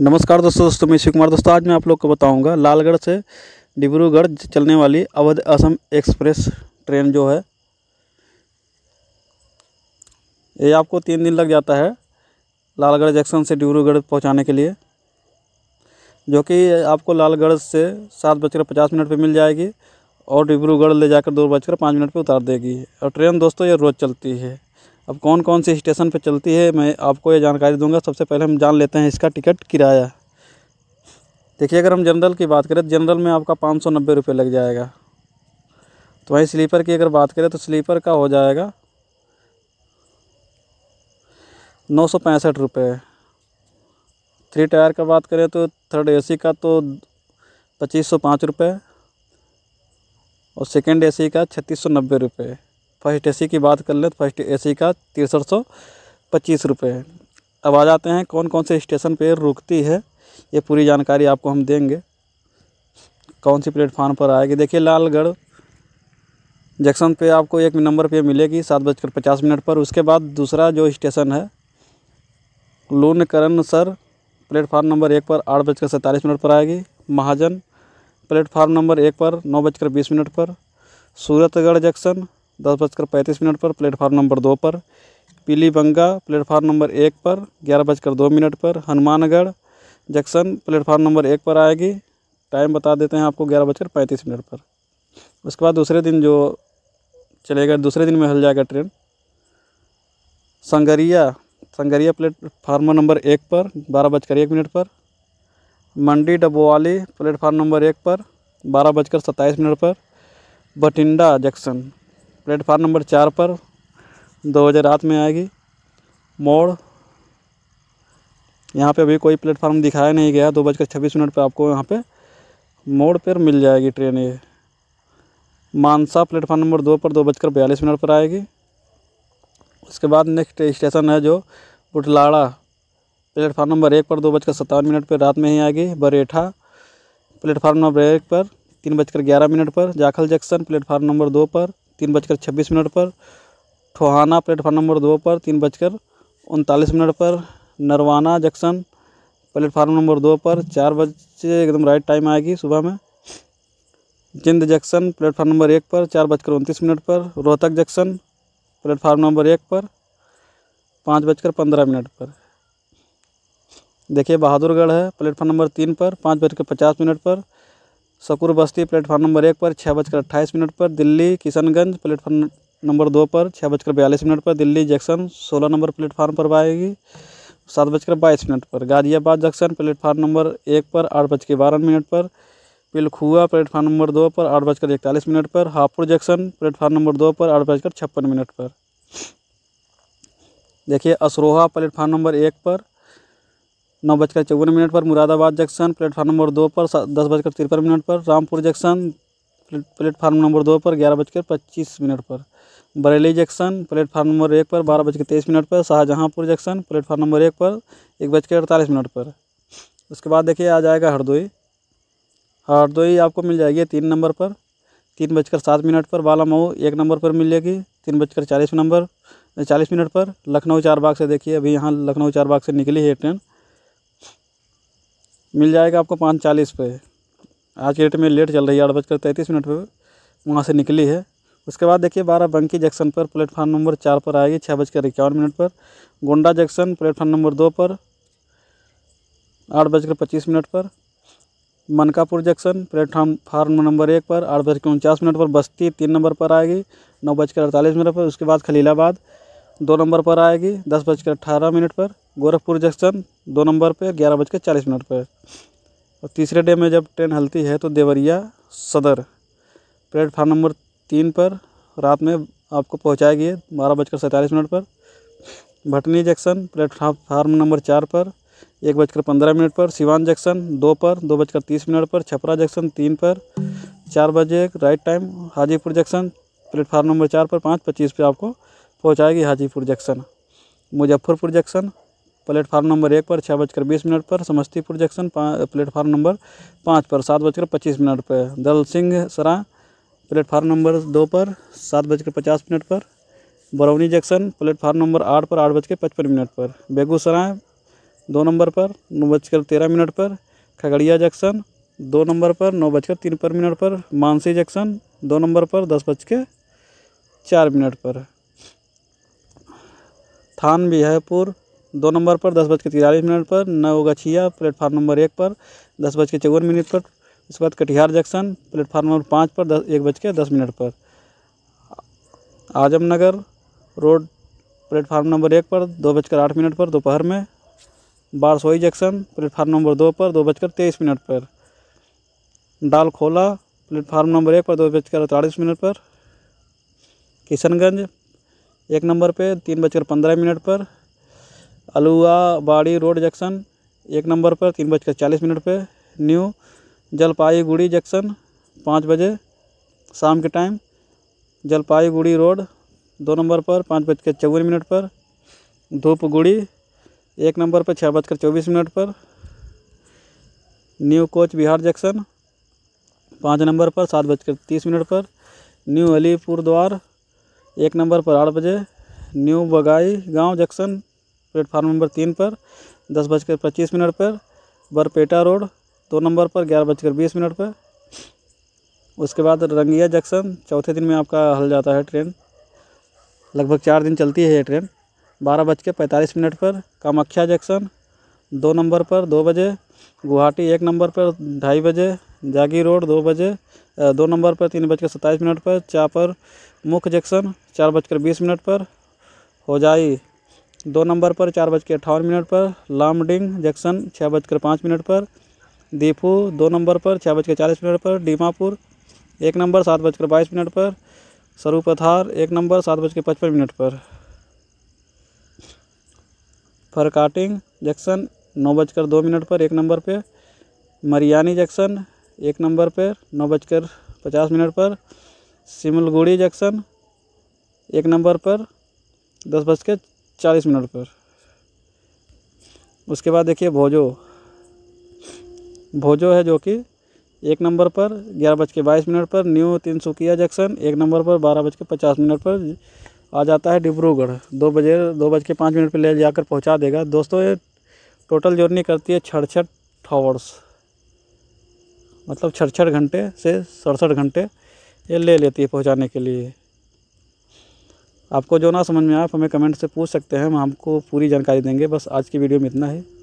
नमस्कार दोस्तों दोस्तों मैं शिव कुमार दोस्तों आज मैं आप लोग को बताऊंगा लालगढ़ से डिब्रूगढ़ चलने वाली अवध असम एक्सप्रेस ट्रेन जो है ये आपको तीन दिन लग जाता है लालगढ़ जंक्शन से डिब्रूगढ़ पहुंचाने के लिए जो कि आपको लालगढ़ से सात बजकर पचास मिनट पर मिल जाएगी और डिब्रूगढ़ ले जाकर दो बजकर पाँच मिनट पर उतार देगी और ट्रेन दोस्तों ये रोज़ चलती है अब कौन कौन से स्टेशन पर चलती है मैं आपको ये जानकारी दूंगा सबसे पहले हम जान लेते हैं इसका टिकट किराया देखिए अगर हम जनरल की बात करें तो जनरल में आपका पाँच सौ नब्बे रुपये लग जाएगा तो वहीं स्लीपर की अगर बात करें तो स्लीपर का हो जाएगा नौ सौ पैंसठ रुपये थ्री टायर का बात करें तो थर्ड एसी का तो पच्चीस सौ पाँच रुपये और सेकेंड ए का छत्तीस सौ नब्बे रुपये फर्स्ट एसी की बात कर ले तो फर्स्ट एसी का तिरसठ सौ पच्चीस रुपये है अब आ जाते हैं कौन कौन से स्टेशन पे रुकती है ये पूरी जानकारी आपको हम देंगे कौन सी प्लेटफार्म पर आएगी देखिए लालगढ़ जंक्शन पे आपको एक नंबर पे मिलेगी सात बजकर पचास मिनट पर उसके बाद दूसरा जो स्टेशन है लूनकरण सर प्लेटफार्म नंबर एक पर आठ बजकर सैंतालीस मिनट पर आएगी महाजन प्लेटफार्म नंबर एक पर नौ बजकर बीस मिनट पर सूरतगढ़ जंक्शन दस बजकर पैंतीस मिनट पर प्लेटफार्म नंबर दो पर पीली बंगा प्लेटफार्म नंबर एक पर ग्यारह बजकर दो मिनट पर हनुमानगढ़ जंक्शन प्लेटफार्म नंबर एक पर आएगी टाइम बता देते हैं आपको ग्यारह बजकर पैंतीस मिनट पर उसके बाद दूसरे दिन जो चलेगा दूसरे दिन में हल जाएगा train Sangaria Sangaria platform number एक पर बारह बजकर एक मिनट पर मंडी डबोवाली प्लेटफार्म नंबर एक पर बारह बजकर सत्ताईस मिनट पर बठिंडा जंक्शन प्लेटफार्म नंबर चार पर दो बजे रात में आएगी मोड़ यहाँ पे अभी कोई प्लेटफार्म दिखाया नहीं गया दो बजकर छब्बीस मिनट पर आपको यहाँ पे मोड़ पर मिल जाएगी ट्रेन ये मानसा प्लेटफार्म नंबर दो पर दो बजकर बयालीस मिनट पर आएगी उसके बाद नेक्स्ट स्टेशन है जो बुटलाड़ा प्लेटफार्म नंबर एक पर दो बजकर सत्तावन मिनट पर रात में ही आएगी बरेठा प्लेटफार्म नंबर एक पर तीन बजकर ग्यारह मिनट पर जाखल जंक्शन प्लेटफार्म नंबर दो पर तीन बजकर छब्बीस मिनट पर ठोहाना प्लेटफार्म नंबर दो पर तीन बजकर उनतालीस मिनट पर नरवाना जंक्शन प्लेटफार्म नंबर दो पर चार बजे एकदम राइट टाइम आएगी सुबह में जिंद जंक्शन प्लेटफार्म नंबर एक पर चार बजकर उनतीस मिनट पर रोहतक जंक्शन प्लेटफार्म नंबर एक पर पाँच बजकर पंद्रह मिनट पर देखिए बहादुरगढ़ है प्लेटफार्म नंबर तीन पर पाँच बजकर पचास मिनट पर सकुर बस्ती प्लेटफार्म नंबर एक पर छः बजकर अट्ठाईस मिनट पर दिल्ली किशनगंज प्लेटफार्म नंबर दो पर छः बजकर बयालीस मिनट पर दिल्ली जंक्शन सोलह नंबर प्लेटफार्म पर आएगी सात बजकर बाईस मिनट पर गाज़ियाबाद जंक्शन प्लेटफार्म नंबर एक पर आठ बज के बारह मिनट पर पिलखुआ प्लेटफार्म नंबर दो पर आठ बजकर इकतालीस मिनट पर हापुड़ जंक्शन प्लेटफार्म नंबर दो पर आठ बजकर छप्पन मिनट पर देखिए असरोहा प्लेटफार्म नंबर एक पर नौ बजकर चौवन मिनट पर मुरादाबाद जंक्शन प्लेटफार्म नंबर दो पर दस बजकर तिरपन मिनट पर रामपुर जंक्शन प्लेटफार्म नंबर दो पर ग्यारह बजकर पच्चीस मिनट पर बरेली जंक्शन प्लेटफार्म नंबर एक पर बारह बजकर तेईस मिनट पर शाहजहाँपुर जंक्शन प्लेटफार्म नंबर एक पर एक बजकर अड़तालीस मिनट पर उसके बाद देखिए आ जाएगा हरदोई हरदोई आपको मिल जाएगी तीन नंबर पर तीन बजकर सात मिनट पर बालामऊ एक नंबर पर मिलेगी तीन बजकर चालीस नंबर चालीस मिनट पर लखनऊ चार बाग से देखिए अभी यहाँ लखनऊ चार बाग से निकली है ट्रेन मिल जाएगा आपको पाँच चालीस पे आज के डेट में लेट चल रही है आठ बजकर तैंतीस मिनट पर वहाँ से निकली है उसके बाद देखिए बारह बंकी जंक्शन पर प्लेटफार्म नंबर चार पर आएगी छः बजकर इक्यावन मिनट पर गोंडा जंक्शन प्लेटफार्म नंबर दो पर आठ बजकर पच्चीस मिनट पर Mankapur junction platform form number एक पर आठ बजकर उनचास मिनट पर बस्ती तीन नंबर पर आएगी नौ बजकर अड़तालीस मिनट पर उसके बाद खलीलाबाद दो नंबर पर आएगी दस बजकर अट्ठारह मिनट पर गोरखपुर जंक्शन दो नंबर पे ग्यारह बज के चालीस मिनट पर और तीसरे डे में जब ट्रेन हलती है तो देवरिया सदर प्लेटफार्म नंबर तीन पर रात में आपको पहुँचाएगी बारह बजकर सैंतालीस मिनट पर भटनी जंक्शन प्लेटफार्म नंबर चार पर एक बजकर पंद्रह मिनट पर सिवान जंक्शन दो पर दो बजकर तीस मिनट पर छपरा जंक्शन तीन पर चार बजे right time Hajipur junction platform number चार पर पाँच पच्चीस पर आपको पहुंचाएगी Hajipur junction Muzaffarpur junction platform number एक पर छः बजकर बीस मिनट पर समस्तीपुर जंक्शन प्लेटफार्म नंबर पाँच पर सात बजकर पच्चीस मिनट पर दल सिंह सरा प्लेटफार्म नंबर दो पर सात बजकर पचास मिनट पर बरौनी जंक्शन प्लेटफार्म नंबर आठ पर आठ बजकर पचपन मिनट पर बेगूसराय दो नंबर पर नौ बजकर तेरह मिनट पर खगड़िया जंक्शन दो नंबर पर नौ बजकर तीन पर मिनट पर मानसी जंक्शन दो नंबर पर दस बज के चार मिनट पर थान बिहायपुर दो नंबर पर दस बज के तिरालीस मिनट पर नौ गछिया प्लेटफार्म नंबर एक पर दस बज के चौवन मिनट पर उसके बाद कटिहार जंक्शन प्लेटफार्म नंबर पाँच पर दस एक बज के दस मिनट पर आजमनगर रोड प्लेटफार्म नंबर एक पर दो बजकर आठ मिनट पर दोपहर में बारसोई जंक्शन प्लेटफार्म नंबर दो पर दो बजकर तेईस मिनट पर डालखोला प्लेटफार्म नंबर एक पर दो बजकर अड़तालीस मिनट पर किशनगंज एक नंबर पे तीन बजकर पंद्रह मिनट पर अलुआ बाड़ी रोड जंक्शन एक नंबर पर तीन बजकर चालीस मिनट पर न्यू जलपाईगुड़ी जंक्शन पाँच बजे शाम के टाइम जलपाईगुड़ी रोड दो नंबर पर पाँच बजकर चौवन मिनट पर धूपगुड़ी एक नंबर पर छः बजकर चौबीस मिनट पर न्यू कोच बिहार जंक्शन पाँच नंबर पर सात बजकर तीस मिनट पर न्यू अलीपुर द्वार एक नंबर पर आठ बजे न्यू बगाई गांव जंक्शन प्लेटफार्म नंबर तीन पर दस बजकर पच्चीस मिनट पर बरपेटा रोड दो नंबर पर ग्यारह बजकर बीस मिनट पर उसके बाद रंगिया जंक्शन चौथे दिन में आपका हल जाता है ट्रेन लगभग चार दिन चलती है ये ट्रेन बारह बज के पैंतालीस मिनट पर कामाख्या जंक्शन दो नंबर पर दो बजे गुवाहाटी एक नंबर पर ढाई बजे जागी रोड दो बजे दो नंबर पर तीन बजकर सत्ताईस मिनट पर चापर मुख्य जंक्शन चार बजकर बीस मिनट पर होजाई दो नंबर पर चार बज के अट्ठावन मिनट पर लामडिंग जंक्शन छः बजकर पाँच मिनट पर दीपू दो नंबर पर छः बजकर चालीस मिनट पर डीमापुर एक नंबर सात बजकर बाईस मिनट पर सरूपथार एक नंबर सात बजकर पचपन मिनट पर फरकाटिंग जंक्शन नौ बजकर दो मिनट पर एक नंबर पर मरियानी जंक्शन एक नंबर पर नौ बजकर पचास मिनट पर सिमलगुड़ी जंक्शन एक नंबर पर दस बज के चालीस मिनट पर उसके बाद देखिए भोजो भोजो है जो कि एक नंबर पर ग्यारह बज के बाईस मिनट पर न्यू तीन सुकिया जंक्शन एक नंबर पर बारह बज के पचास मिनट पर आ जाता है डिब्रूगढ़ दो बजे दो बज के पाँच मिनट पर ले जाकर पहुंचा देगा दोस्तों ये टोटल जर्नी करती है छठ छठ आवर्स मतलब छठ छठ घंटे से सड़सठ घंटे ये ले लेती है पहुंचाने के लिए आपको जो ना समझ में आए आप हमें कमेंट से पूछ सकते हैं हम आपको पूरी जानकारी देंगे बस आज की वीडियो में इतना है